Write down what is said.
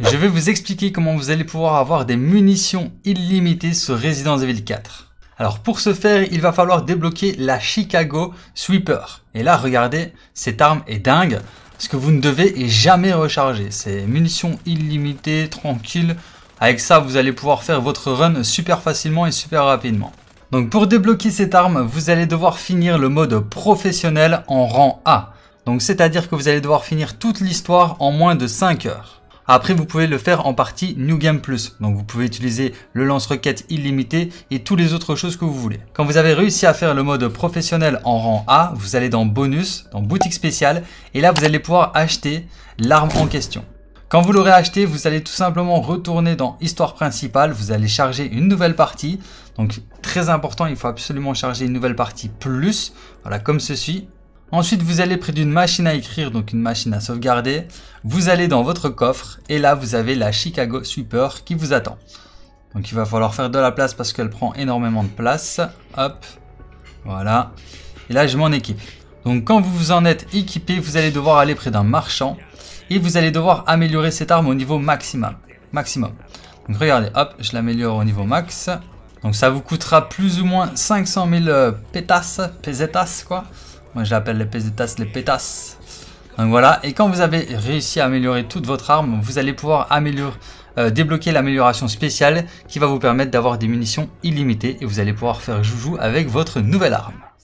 Je vais vous expliquer comment vous allez pouvoir avoir des munitions illimitées sur Resident Evil 4. Alors pour ce faire, il va falloir débloquer la Chicago Sweeper. Et là, regardez, cette arme est dingue, Ce que vous ne devez jamais recharger. C'est munitions illimitées, tranquille. Avec ça, vous allez pouvoir faire votre run super facilement et super rapidement. Donc pour débloquer cette arme, vous allez devoir finir le mode professionnel en rang A. Donc c'est-à-dire que vous allez devoir finir toute l'histoire en moins de 5 heures. Après, vous pouvez le faire en partie New Game Plus. Donc, vous pouvez utiliser le lance requête illimité et toutes les autres choses que vous voulez. Quand vous avez réussi à faire le mode professionnel en rang A, vous allez dans bonus, dans boutique spéciale, et là, vous allez pouvoir acheter l'arme en question. Quand vous l'aurez acheté, vous allez tout simplement retourner dans Histoire principale, vous allez charger une nouvelle partie. Donc très important, il faut absolument charger une nouvelle partie plus, voilà comme ceci. Ensuite, vous allez près d'une machine à écrire, donc une machine à sauvegarder. Vous allez dans votre coffre et là, vous avez la Chicago Sweeper qui vous attend. Donc il va falloir faire de la place parce qu'elle prend énormément de place. Hop, voilà. Et là, je m'en équipe. Donc quand vous vous en êtes équipé, vous allez devoir aller près d'un marchand et vous allez devoir améliorer cette arme au niveau maximum. maximum. Donc regardez, hop, je l'améliore au niveau max. Donc ça vous coûtera plus ou moins 500 000 euh, pétasses, pesetas quoi. Moi, je l'appelle les pétasses, les pétasses. Donc voilà, et quand vous avez réussi à améliorer toute votre arme, vous allez pouvoir améliorer, euh, débloquer l'amélioration spéciale qui va vous permettre d'avoir des munitions illimitées et vous allez pouvoir faire joujou avec votre nouvelle arme.